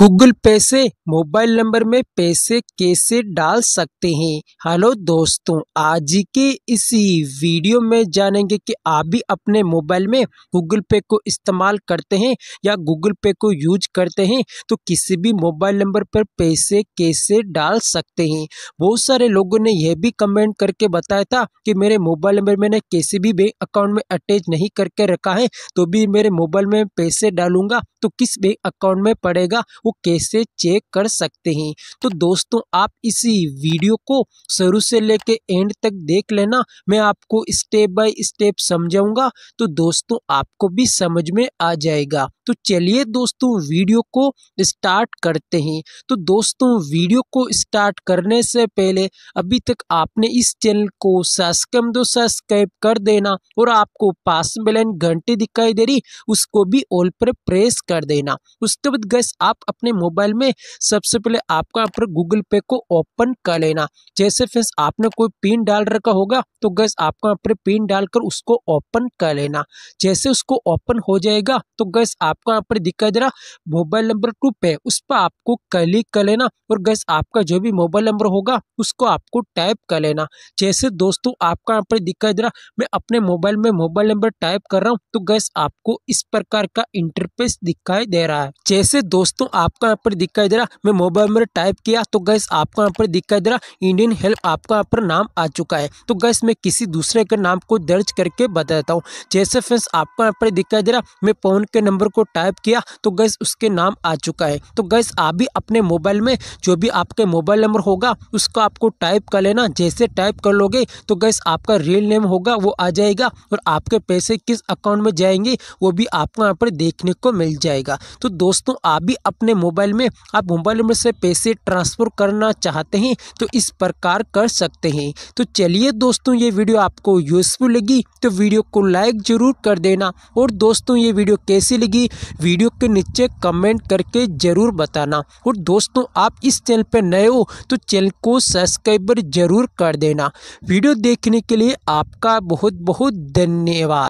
Google पे से mobile number में पैसे कैसे डाल सकते हैं हेलो दोस्तों आज के इसी वीडियो में जानेंगे कि आप भी अपने मोबाइल में गूगल पे को इस्तेमाल करते हैं या गूगल पे को यूज करते हैं तो किसी भी मोबाइल नंबर पर पैसे कैसे डाल सकते हैं बहुत सारे लोगों ने यह भी कमेंट करके बताया था कि मेरे मोबाइल नंबर मैंने किसी भी बैंक अकाउंट में अटैच नहीं करके रखा है तो भी मेरे मोबाइल में पैसे डालूंगा तो किस बैंक अकाउंट में पड़ेगा को कैसे चेक कर सकते हैं तो दोस्तों आप इसी वीडियो को शुरू से लेके एंड तक देख लेना मैं आपको स्टेप बाय स्टेप समझाऊंगा तो दोस्तों आपको भी समझ में आ जाएगा तो चलिए दोस्तों वीडियो को स्टार्ट करते हैं तो दोस्तों वीडियो को स्टार्ट करने से पहले अभी तक आपने इस चैनल को सब्सक्राइब दो तो सब्सक्राइब कर देना और आपको पास बेलन घंटी दिखाई दे रही उसको भी ऑल पर प्रेस कर देना उसके बाद गैस आप अपने मोबाइल में सबसे पहले आपका पर गूगल पे को ओपन कर लेना जैसे फिर आपने कोई पिन डाल रखा होगा तो गैस आपका यहाँ पर पिन डालकर उसको ओपन कर लेना जैसे उसको ओपन हो जाएगा तो गैस आपका यहाँ पर दिखाई दे रहा मोबाइल नंबर टू पे उस पर आपको क्लिक कर लेना और गैस आपका जो भी मोबाइल नंबर होगा उसको आपको टाइप कर लेना जैसे दोस्तों आपका यहाँ पर दिखाई दे रहा मैं अपने मोबाइल में मोबाइल नंबर टाइप कर रहा हूँ तो गैस आपको इस प्रकार का इंटरफेस दिखाई दे रहा है जैसे दोस्तों आप आपका यहाँ पर दिखाई दे रहा मैं मोबाइल नंबर टाइप किया तो गैस आपको यहाँ पर दिखाई दे रहा इंडियन हेल्प आपका यहाँ पर नाम आ चुका है तो गैस मैं किसी दूसरे के नाम को दर्ज करके बताता हूँ जैसे फ्रेंड्स आपको यहाँ पर दिखाई दे रहा मैं पवन के नंबर को टाइप किया तो गैस उसके नाम आ चुका है तो गैस आप भी अपने मोबाइल में जो भी आपके मोबाइल नंबर होगा उसको आपको टाइप कर लेना जैसे टाइप कर लोगे तो गैस आपका रियल नेम होगा वो आ जाएगा और आपके पैसे किस अकाउंट में जाएंगे वो भी आपको यहाँ पर देखने को मिल जाएगा तो दोस्तों आप भी अपने अपने मोबाइल में आप मोबाइल नंबर से पैसे ट्रांसफ़र करना चाहते हैं तो इस प्रकार कर सकते हैं तो चलिए दोस्तों ये वीडियो आपको यूज़फुल लगी तो वीडियो को लाइक ज़रूर कर देना और दोस्तों ये वीडियो कैसी लगी वीडियो के नीचे कमेंट करके ज़रूर बताना और दोस्तों आप इस चैनल पर नए हो तो चैनल को सब्सक्राइबर ज़रूर कर देना वीडियो देखने के लिए आपका बहुत बहुत धन्यवाद